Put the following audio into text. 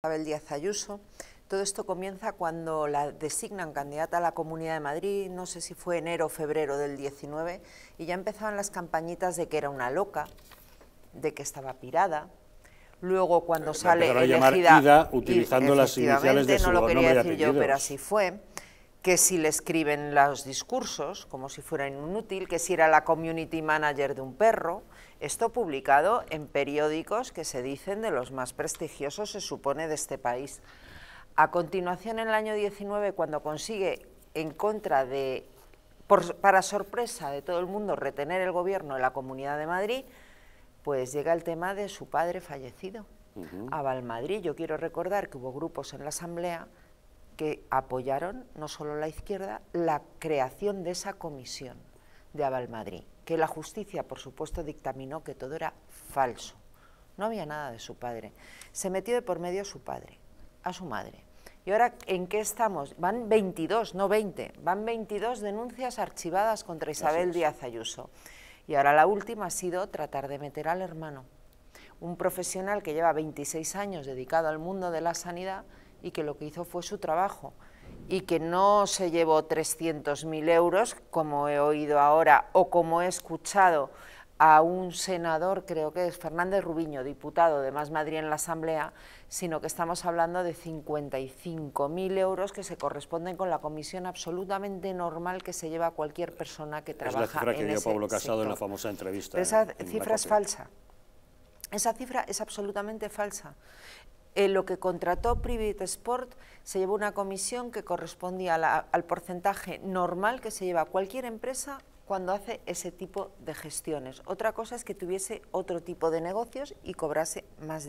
Isabel Díaz Ayuso. Todo esto comienza cuando la designan candidata a la Comunidad de Madrid, no sé si fue enero o febrero del 19, y ya empezaban las campañitas de que era una loca, de que estaba pirada. Luego cuando eh, sale elegida, Ida, utilizando las iniciales de su no lo quería decir yo, pero así fue que si le escriben los discursos, como si fuera inútil, que si era la community manager de un perro, esto publicado en periódicos que se dicen de los más prestigiosos, se supone, de este país. A continuación, en el año 19, cuando consigue, en contra de, para sorpresa de todo el mundo, retener el gobierno en la Comunidad de Madrid, pues llega el tema de su padre fallecido, a Valmadrid. Yo quiero recordar que hubo grupos en la Asamblea que apoyaron, no solo la izquierda, la creación de esa comisión de Avalmadrid, que la justicia, por supuesto, dictaminó que todo era falso. No había nada de su padre. Se metió de por medio a su padre, a su madre. ¿Y ahora en qué estamos? Van 22, no 20, van 22 denuncias archivadas contra Isabel Díaz Ayuso. Y ahora la última ha sido tratar de meter al hermano. Un profesional que lleva 26 años dedicado al mundo de la sanidad y que lo que hizo fue su trabajo y que no se llevó 300.000 euros, como he oído ahora o como he escuchado a un senador, creo que es Fernández Rubiño, diputado de Más Madrid en la Asamblea, sino que estamos hablando de 55.000 euros que se corresponden con la comisión absolutamente normal que se lleva cualquier persona que trabaja en Es la cifra que dio Pablo Casado en la famosa entrevista. esa cifra es falsa. Esa cifra es absolutamente falsa. En eh, lo que contrató Private Sport se llevó una comisión que correspondía al porcentaje normal que se lleva cualquier empresa cuando hace ese tipo de gestiones. Otra cosa es que tuviese otro tipo de negocios y cobrase más